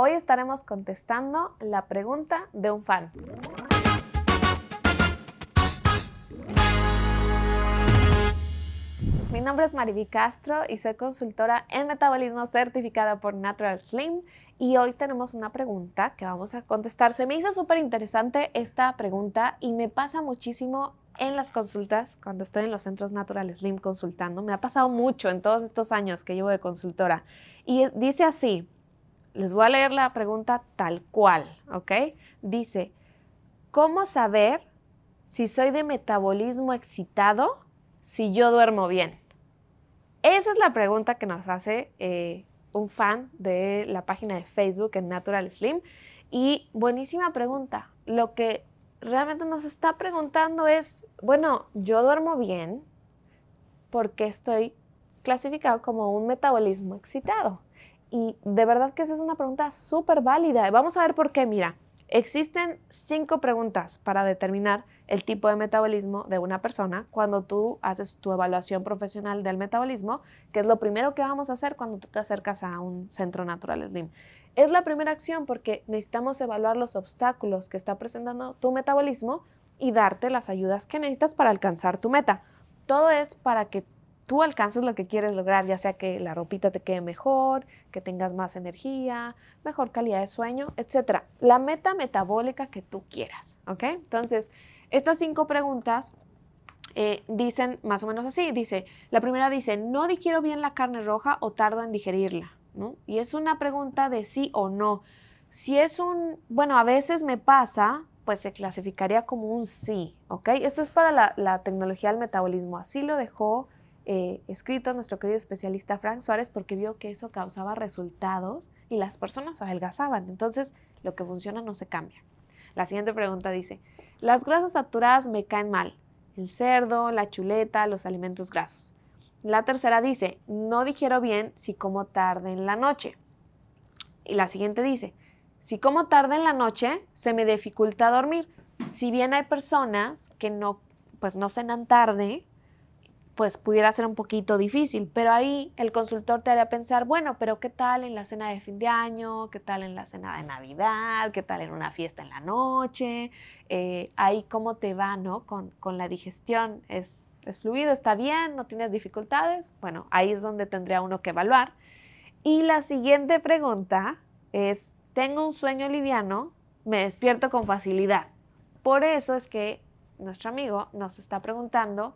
Hoy estaremos contestando la pregunta de un fan. Mi nombre es Mariby Castro y soy consultora en metabolismo certificada por Natural Slim y hoy tenemos una pregunta que vamos a contestar. Se me hizo súper interesante esta pregunta y me pasa muchísimo en las consultas cuando estoy en los centros Natural Slim consultando. Me ha pasado mucho en todos estos años que llevo de consultora y dice así. Les voy a leer la pregunta tal cual, ¿ok? Dice, ¿cómo saber si soy de metabolismo excitado si yo duermo bien? Esa es la pregunta que nos hace eh, un fan de la página de Facebook en Natural Slim. Y buenísima pregunta. Lo que realmente nos está preguntando es, bueno, yo duermo bien porque estoy clasificado como un metabolismo excitado. Y de verdad que esa es una pregunta súper válida. Vamos a ver por qué. Mira, existen cinco preguntas para determinar el tipo de metabolismo de una persona cuando tú haces tu evaluación profesional del metabolismo, que es lo primero que vamos a hacer cuando tú te acercas a un centro natural Slim. Es la primera acción porque necesitamos evaluar los obstáculos que está presentando tu metabolismo y darte las ayudas que necesitas para alcanzar tu meta. Todo es para que tú alcances lo que quieres lograr, ya sea que la ropita te quede mejor, que tengas más energía, mejor calidad de sueño, etc. La meta metabólica que tú quieras, ¿ok? Entonces, estas cinco preguntas eh, dicen más o menos así. Dice, la primera dice, no digiero bien la carne roja o tardo en digerirla, ¿no? Y es una pregunta de sí o no. Si es un, bueno, a veces me pasa, pues se clasificaría como un sí, ¿ok? Esto es para la, la tecnología del metabolismo. Así lo dejó eh, escrito nuestro querido especialista Frank Suárez porque vio que eso causaba resultados y las personas adelgazaban. Entonces, lo que funciona no se cambia. La siguiente pregunta dice, las grasas saturadas me caen mal. El cerdo, la chuleta, los alimentos grasos. La tercera dice, no digiero bien si como tarde en la noche. Y la siguiente dice, si como tarde en la noche, se me dificulta dormir. Si bien hay personas que no, pues no cenan tarde, pues pudiera ser un poquito difícil, pero ahí el consultor te haría pensar, bueno, pero ¿qué tal en la cena de fin de año? ¿Qué tal en la cena de Navidad? ¿Qué tal en una fiesta en la noche? Eh, ahí cómo te va, ¿no? Con, la digestión, ¿Es, ¿es fluido? ¿Está bien? ¿No tienes dificultades? Bueno, ahí es donde tendría uno que evaluar. Y la siguiente pregunta es, tengo un sueño liviano, me despierto con facilidad. Por eso es que nuestro amigo nos está preguntando,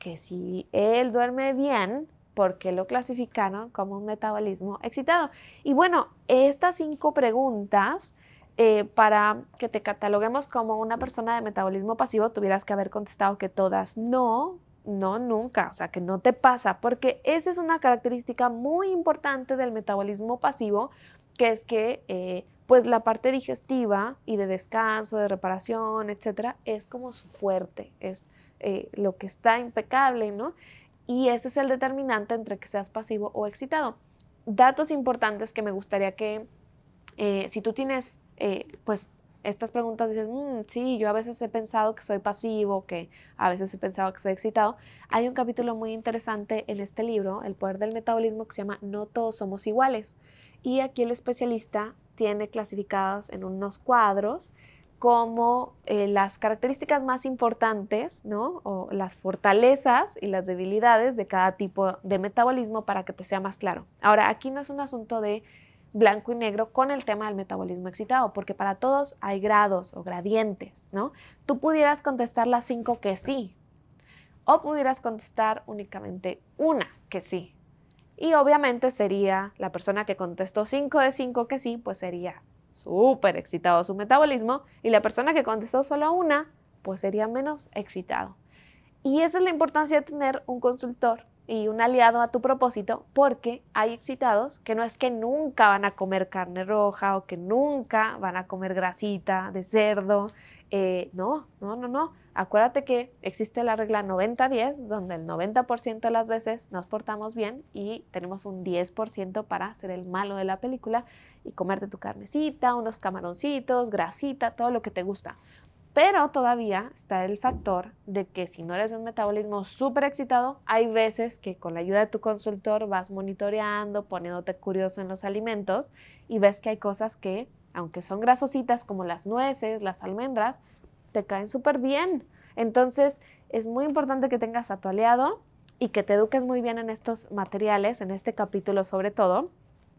que si él duerme bien, ¿por qué lo clasificaron como un metabolismo excitado? Y bueno, estas cinco preguntas eh, para que te cataloguemos como una persona de metabolismo pasivo, tuvieras que haber contestado que todas no, no, nunca, o sea, que no te pasa, porque esa es una característica muy importante del metabolismo pasivo, que es que eh, pues la parte digestiva y de descanso, de reparación, etcétera, es como su fuerte, es eh, lo que está impecable, ¿no? Y ese es el determinante entre que seas pasivo o excitado. Datos importantes que me gustaría que, eh, si tú tienes, eh, pues, estas preguntas dices, mm, sí, yo a veces he pensado que soy pasivo, que a veces he pensado que soy excitado. Hay un capítulo muy interesante en este libro, El poder del metabolismo, que se llama No todos somos iguales. Y aquí el especialista tiene clasificados en unos cuadros como eh, las características más importantes, ¿no? O las fortalezas y las debilidades de cada tipo de metabolismo para que te sea más claro. Ahora, aquí no es un asunto de blanco y negro con el tema del metabolismo excitado, porque para todos hay grados o gradientes, ¿no? Tú pudieras contestar las cinco que sí, o pudieras contestar únicamente una que sí. Y obviamente sería la persona que contestó cinco de cinco que sí, pues sería súper excitado su metabolismo y la persona que contestó solo a una, pues sería menos excitado. Y esa es la importancia de tener un consultor y un aliado a tu propósito porque hay excitados que no es que nunca van a comer carne roja o que nunca van a comer grasita de cerdo. Eh, no, no, no, no. Acuérdate que existe la regla 90-10 donde el 90% de las veces nos portamos bien y tenemos un 10% para ser el malo de la película y comerte tu carnecita, unos camaroncitos, grasita, todo lo que te gusta. Pero todavía está el factor de que si no eres un metabolismo súper excitado, hay veces que con la ayuda de tu consultor vas monitoreando, poniéndote curioso en los alimentos y ves que hay cosas que, aunque son grasositas como las nueces, las almendras, te caen súper bien. Entonces es muy importante que tengas a tu aliado y que te eduques muy bien en estos materiales, en este capítulo sobre todo.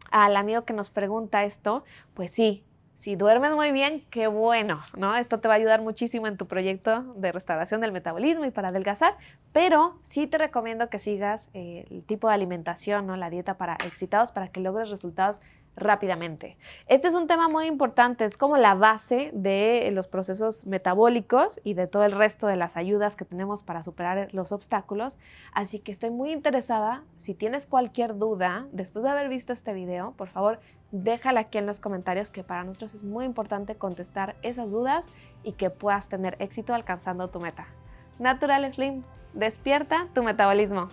Al amigo que nos pregunta esto, pues sí, si duermes muy bien, qué bueno, ¿no? Esto te va a ayudar muchísimo en tu proyecto de restauración del metabolismo y para adelgazar, pero sí te recomiendo que sigas eh, el tipo de alimentación, ¿no? La dieta para excitados para que logres resultados rápidamente. Este es un tema muy importante, es como la base de los procesos metabólicos y de todo el resto de las ayudas que tenemos para superar los obstáculos. Así que estoy muy interesada, si tienes cualquier duda después de haber visto este video, por favor déjala aquí en los comentarios que para nosotros es muy importante contestar esas dudas y que puedas tener éxito alcanzando tu meta. Natural Slim, despierta tu metabolismo.